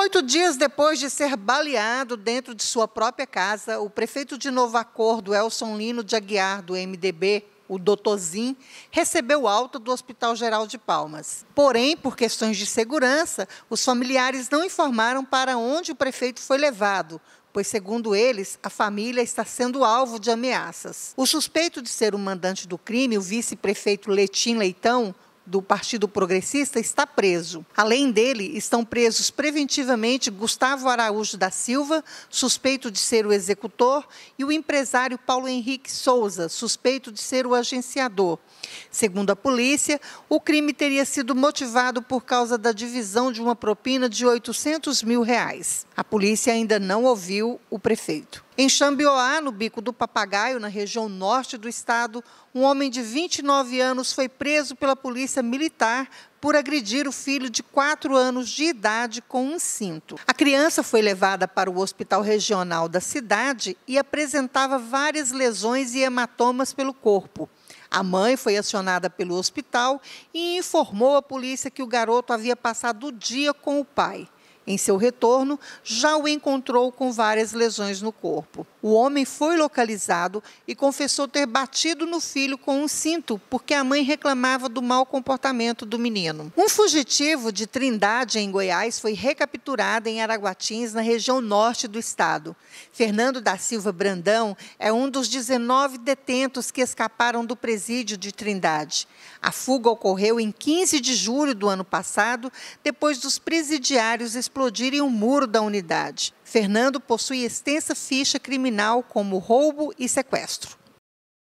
Oito dias depois de ser baleado dentro de sua própria casa, o prefeito de Novo Acordo, Elson Lino de Aguiar, do MDB, o doutorzinho, recebeu alta do Hospital Geral de Palmas. Porém, por questões de segurança, os familiares não informaram para onde o prefeito foi levado, pois, segundo eles, a família está sendo alvo de ameaças. O suspeito de ser o mandante do crime, o vice-prefeito Letim Leitão, do Partido Progressista está preso. Além dele, estão presos preventivamente Gustavo Araújo da Silva, suspeito de ser o executor, e o empresário Paulo Henrique Souza, suspeito de ser o agenciador. Segundo a polícia, o crime teria sido motivado por causa da divisão de uma propina de 800 mil reais. A polícia ainda não ouviu o prefeito. Em Xambioá, no Bico do Papagaio, na região norte do estado, um homem de 29 anos foi preso pela polícia militar por agredir o filho de 4 anos de idade com um cinto. A criança foi levada para o hospital regional da cidade e apresentava várias lesões e hematomas pelo corpo. A mãe foi acionada pelo hospital e informou a polícia que o garoto havia passado o dia com o pai. Em seu retorno, já o encontrou com várias lesões no corpo. O homem foi localizado e confessou ter batido no filho com um cinto porque a mãe reclamava do mau comportamento do menino. Um fugitivo de Trindade, em Goiás, foi recapturado em Araguatins, na região norte do estado. Fernando da Silva Brandão é um dos 19 detentos que escaparam do presídio de Trindade. A fuga ocorreu em 15 de julho do ano passado, depois dos presidiários explosivos explodirem o muro da unidade. Fernando possui extensa ficha criminal como roubo e sequestro.